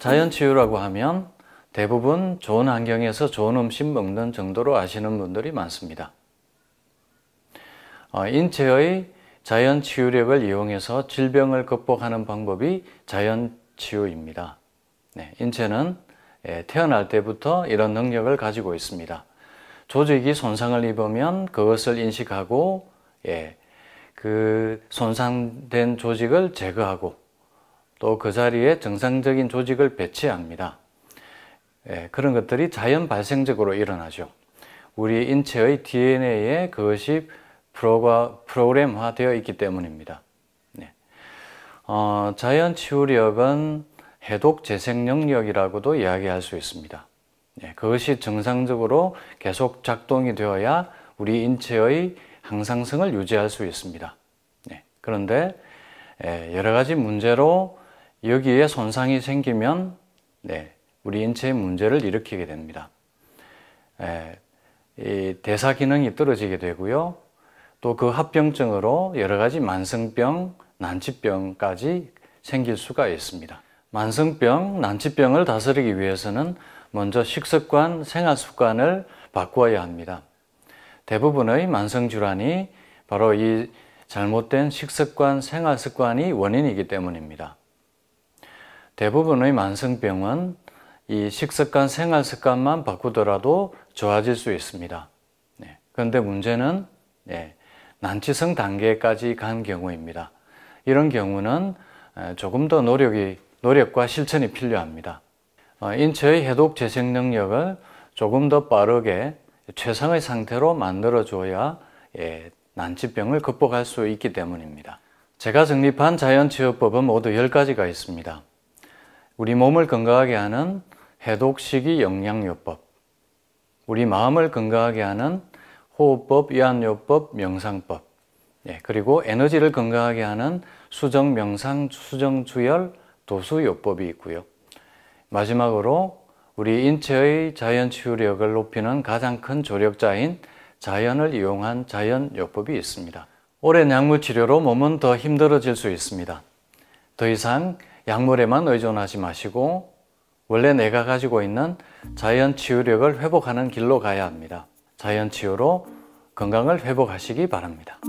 자연 치유라고 하면 대부분 좋은 환경에서 좋은 음식 먹는 정도로 아시는 분들이 많습니다. 어, 인체의 자연 치유력을 이용해서 질병을 극복하는 방법이 자연 치유입니다. 네, 인체는 예, 태어날 때부터 이런 능력을 가지고 있습니다. 조직이 손상을 입으면 그것을 인식하고 예, 그 손상된 조직을 제거하고 또그 자리에 정상적인 조직을 배치합니다. 예, 그런 것들이 자연 발생적으로 일어나죠. 우리 인체의 DNA에 그것이 프로가, 프로그램화되어 있기 때문입니다. 네. 어, 자연 치유력은 해독 재생 능력이라고도 이야기할 수 있습니다. 네. 그것이 정상적으로 계속 작동이 되어야 우리 인체의 항상성을 유지할 수 있습니다. 네. 그런데 예, 여러 가지 문제로 여기에 손상이 생기면 네, 우리 인체에 문제를 일으키게 됩니다. 예, 이 대사 기능이 떨어지게 되고요. 또 그 합병증으로 여러 가지 만성병, 난치병까지 생길 수가 있습니다. 만성병, 난치병을 다스리기 위해서는 먼저 식습관, 생활 습관을 바꾸어야 합니다. 대부분의 만성 질환이 바로 이 잘못된 식습관, 생활 습관이 원인이기 때문입니다. 대부분의 만성병은 이 식습관, 생활 습관만 바꾸더라도 좋아질 수 있습니다. 네. 그런데 문제는 네, 난치성 단계까지 간 경우입니다. 이런 경우는 조금 더 노력이 노력과 실천이 필요합니다. 어, 인체의 해독 재생 능력을 조금 더 빠르게 최상의 상태로 만들어 줘야 예, 난치병을 극복할 수 있기 때문입니다. 제가 정립한 자연치료법은 모두 10가지가 있습니다. 우리 몸을 건강하게 하는 해독식이 영양요법, 우리 마음을 건강하게 하는 호흡법, 이완요법, 명상법, 예, 그리고 에너지를 건강하게 하는 수정, 명상, 수정, 주열, 도수요법이 있고요. 마지막으로 우리 인체의 자연 치유력을 높이는 가장 큰 조력자인 자연을 이용한 자연요법이 있습니다. 오랜 약물 치료로 몸은 더 힘들어질 수 있습니다. 더 이상 약물에만 의존하지 마시고 원래 내가 가지고 있는 자연 치유력을 회복하는 길로 가야 합니다. 자연 치유로 건강을 회복하시기 바랍니다.